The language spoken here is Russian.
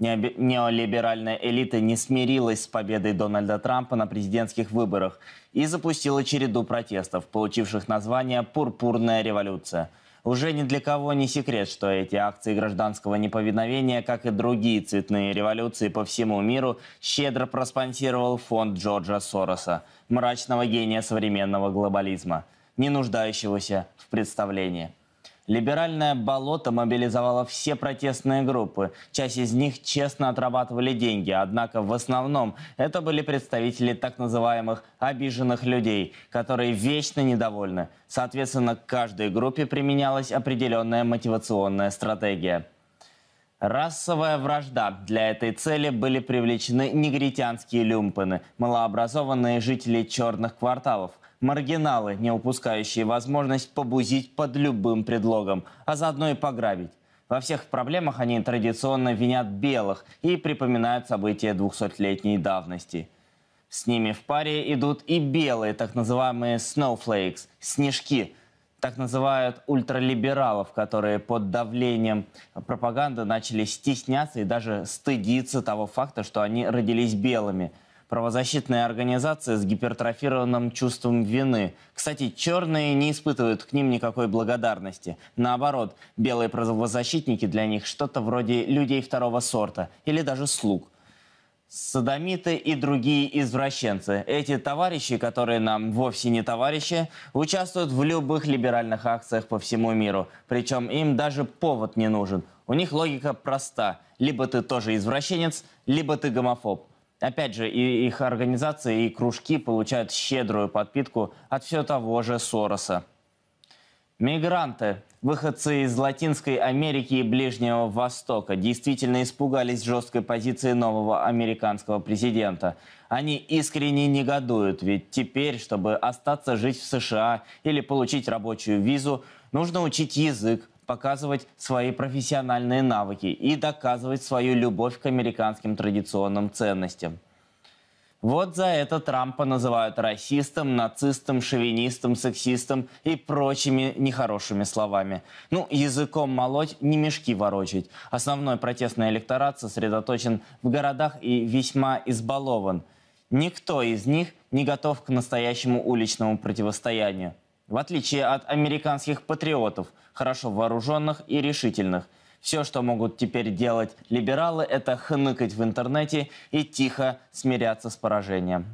Неолиберальная элита не смирилась с победой Дональда Трампа на президентских выборах и запустила череду протестов, получивших название «Пурпурная революция». Уже ни для кого не секрет, что эти акции гражданского неповиновения, как и другие цветные революции по всему миру, щедро проспонсировал фонд Джорджа Сороса, мрачного гения современного глобализма, не нуждающегося в представлении. Либеральное болото мобилизовало все протестные группы. Часть из них честно отрабатывали деньги, однако в основном это были представители так называемых обиженных людей, которые вечно недовольны. Соответственно, к каждой группе применялась определенная мотивационная стратегия. Расовая вражда. Для этой цели были привлечены негритянские люмпены, малообразованные жители черных кварталов – Маргиналы, не упускающие возможность побузить под любым предлогом, а заодно и пограбить. Во всех проблемах они традиционно винят белых и припоминают события 200-летней давности. С ними в паре идут и белые, так называемые snowflakes, снежки, так называют ультралибералов, которые под давлением пропаганды начали стесняться и даже стыдиться того факта, что они родились белыми – Правозащитная организация с гипертрофированным чувством вины. Кстати, черные не испытывают к ним никакой благодарности. Наоборот, белые правозащитники для них что-то вроде людей второго сорта или даже слуг. Садомиты и другие извращенцы. Эти товарищи, которые нам вовсе не товарищи, участвуют в любых либеральных акциях по всему миру. Причем им даже повод не нужен. У них логика проста. Либо ты тоже извращенец, либо ты гомофоб. Опять же, и их организации, и кружки получают щедрую подпитку от все того же Сороса. Мигранты, выходцы из Латинской Америки и Ближнего Востока, действительно испугались жесткой позиции нового американского президента. Они искренне негодуют, ведь теперь, чтобы остаться жить в США или получить рабочую визу, нужно учить язык, показывать свои профессиональные навыки и доказывать свою любовь к американским традиционным ценностям. Вот за это Трампа называют расистом, нацистом, шовинистом, сексистом и прочими нехорошими словами. Ну, языком молоть, не мешки ворочить. Основной протестный электорат сосредоточен в городах и весьма избалован. Никто из них не готов к настоящему уличному противостоянию. В отличие от американских патриотов, хорошо вооруженных и решительных, все, что могут теперь делать либералы, это хныкать в интернете и тихо смиряться с поражением.